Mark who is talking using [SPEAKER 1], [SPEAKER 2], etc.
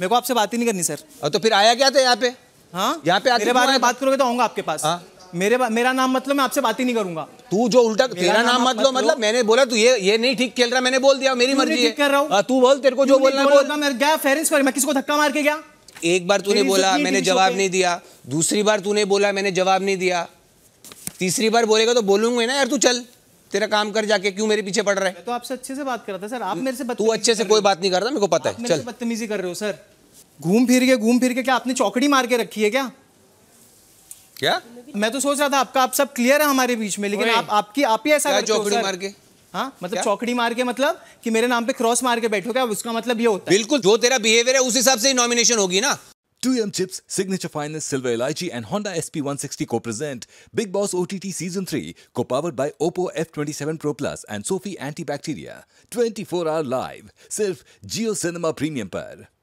[SPEAKER 1] मेरे को आपसे बात ही नहीं करनी सर तो फिर आया क्या था यहाँ पे हाँ यहाँ पे मेरे बारे में बात करोगे तो आऊंगा आपके पास हाँ? मेरे मेरा नाम मतलब मैं आपसे बात ही नहीं करूंगा तू जो उल्टा तेरा नाम, नाम मतलब मतलब मैंने बोला तू ये ये
[SPEAKER 2] नहीं ठीक खेल रहा मैंने बोल दिया मेरी मर्जी है कर रहा
[SPEAKER 1] हूं तू बोल तेरे को जो बोलना बोल मैं गया फेरिस पर मैं किसी
[SPEAKER 2] को धक्का मार के गया एक बार तूने बोला मैंने जवाब नहीं दिया दूसरी बार तूने बोला मैंने जवाब नहीं दिया तीसरी बार बोलेगा तो बोलूंगा ना यार तू चल तेरा काम कर जाके क्यों मेरे पीछे
[SPEAKER 1] पड़ रहा है तो आपसे अच्छे से बात कर रहा था सर आप मेरे से तू अच्छे से कोई बात नहीं कर रहा मेरे को पता है चल बदतमीजी कर रहे हो सर घूम फिर के घूम फिर के क्या आपने चौकड़ी मार के रखी है क्या क्या मैं तो सोच रहा था आपका आप सब क्लियर है हमारे बीच में लेकिन आप आपकी आप ही ऐसा चौकड़ी मार के हाँ मतलब चौकड़ी मार के मतलब कि मेरे नाम पे क्रॉस मार के बैठोगे क्या उसका मतलब ये होता
[SPEAKER 3] है बिल्कुल जो तेरा
[SPEAKER 1] बिहेवियर है उस
[SPEAKER 2] हिसाब
[SPEAKER 3] से ही नॉमिनेशन होगी ना 2M Chips, Signature Finance, Silver LIG and Honda SP160 co-present Big Boss OTT Season 3 co-powered by Oppo F27 Pro Plus and Sophie Antibacteria 24 hour live Sirf Geo Cinema Premium पर